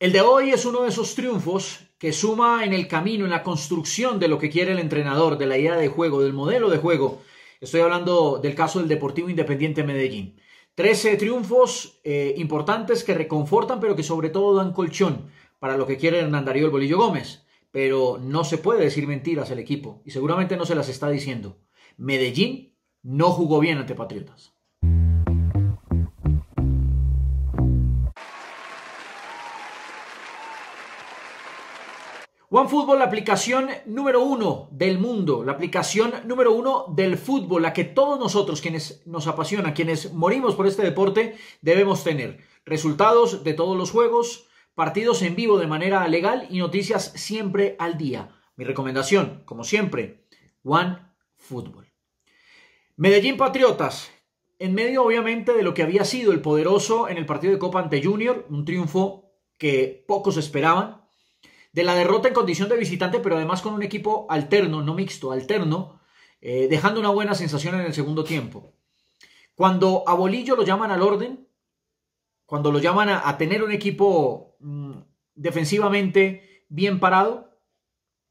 El de hoy es uno de esos triunfos que suma en el camino, en la construcción de lo que quiere el entrenador, de la idea de juego, del modelo de juego. Estoy hablando del caso del Deportivo Independiente Medellín. Trece triunfos eh, importantes que reconfortan, pero que sobre todo dan colchón para lo que quiere Hernán Darío el Bolillo Gómez. Pero no se puede decir mentiras al equipo, y seguramente no se las está diciendo. Medellín no jugó bien ante Patriotas. OneFootball, la aplicación número uno del mundo, la aplicación número uno del fútbol, la que todos nosotros, quienes nos apasiona, quienes morimos por este deporte, debemos tener. Resultados de todos los juegos, partidos en vivo de manera legal y noticias siempre al día. Mi recomendación, como siempre, OneFootball. Medellín Patriotas, en medio obviamente de lo que había sido el poderoso en el partido de Copa ante Junior, un triunfo que pocos esperaban de la derrota en condición de visitante, pero además con un equipo alterno, no mixto, alterno, eh, dejando una buena sensación en el segundo tiempo. Cuando a Bolillo lo llaman al orden, cuando lo llaman a, tener un equipo mm, defensivamente bien parado,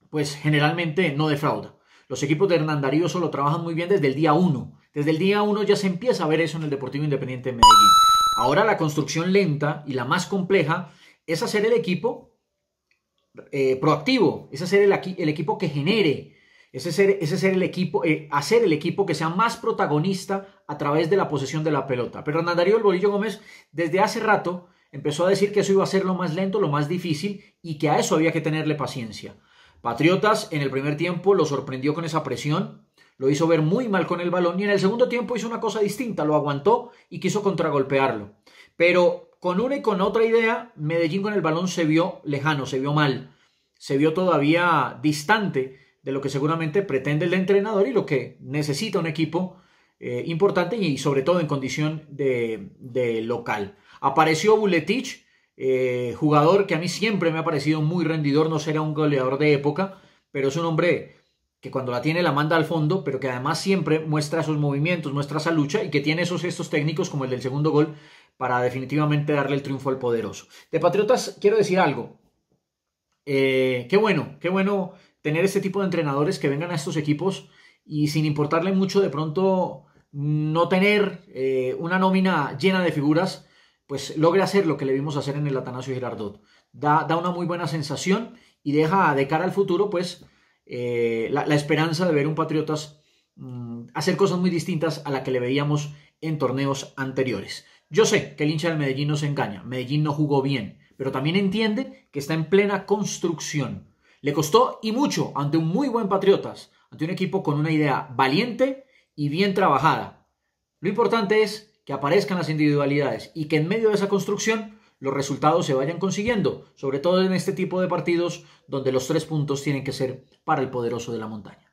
pues generalmente no defrauda. Los equipos de Hernán Darío solo trabajan muy bien desde el día 1. Desde el día 1 ya se empieza a ver eso en el Deportivo Independiente de Medellín. Ahora la construcción lenta y la más compleja es hacer el equipo eh, proactivo, es hacer el, el, equipo que genere, ese ser ese ser el equipo, eh, hacer el equipo que sea más protagonista a través de la posesión de la pelota. Pero Hernán Darío El Bolillo Gómez desde hace rato empezó a decir que eso iba a ser lo más lento, lo más difícil y que a eso había que tenerle paciencia. Patriotas en el primer tiempo lo sorprendió con esa presión, lo hizo ver muy mal con el balón y en el segundo tiempo hizo una cosa distinta, lo aguantó y quiso contragolpearlo. Pero con una y con otra idea, Medellín con el balón se vio lejano, se vio mal, se vio todavía distante de lo que seguramente pretende el entrenador y lo que necesita un equipo eh, importante y sobre todo en condición de, local. Apareció Buletich, eh, jugador que a mí siempre me ha parecido muy rendidor, no será un goleador de época, pero es un hombre que cuando la tiene la manda al fondo, pero que además siempre muestra sus movimientos, muestra esa lucha y que tiene esos gestos técnicos como el del segundo gol para definitivamente darle el triunfo al poderoso. De Patriotas quiero decir algo. Eh, qué bueno, qué bueno tener este tipo de entrenadores que vengan a estos equipos y sin importarle mucho de pronto no tener eh, una nómina llena de figuras, pues logre hacer lo que le vimos hacer en el Atanasio Girardot. Da, una muy buena sensación y deja de cara al futuro pues eh, la, esperanza de ver un Patriotas mm, hacer cosas muy distintas a la que le veíamos en torneos anteriores. Yo sé que el hincha del Medellín no se engaña, Medellín no jugó bien, pero también entiende que está en plena construcción. Le costó y mucho ante un muy buen Patriotas, ante un equipo con una idea valiente y bien trabajada. Lo importante es que aparezcan las individualidades y que en medio de esa construcción los resultados se vayan consiguiendo, sobre todo en este tipo de partidos donde los tres puntos tienen que ser para el poderoso de la montaña.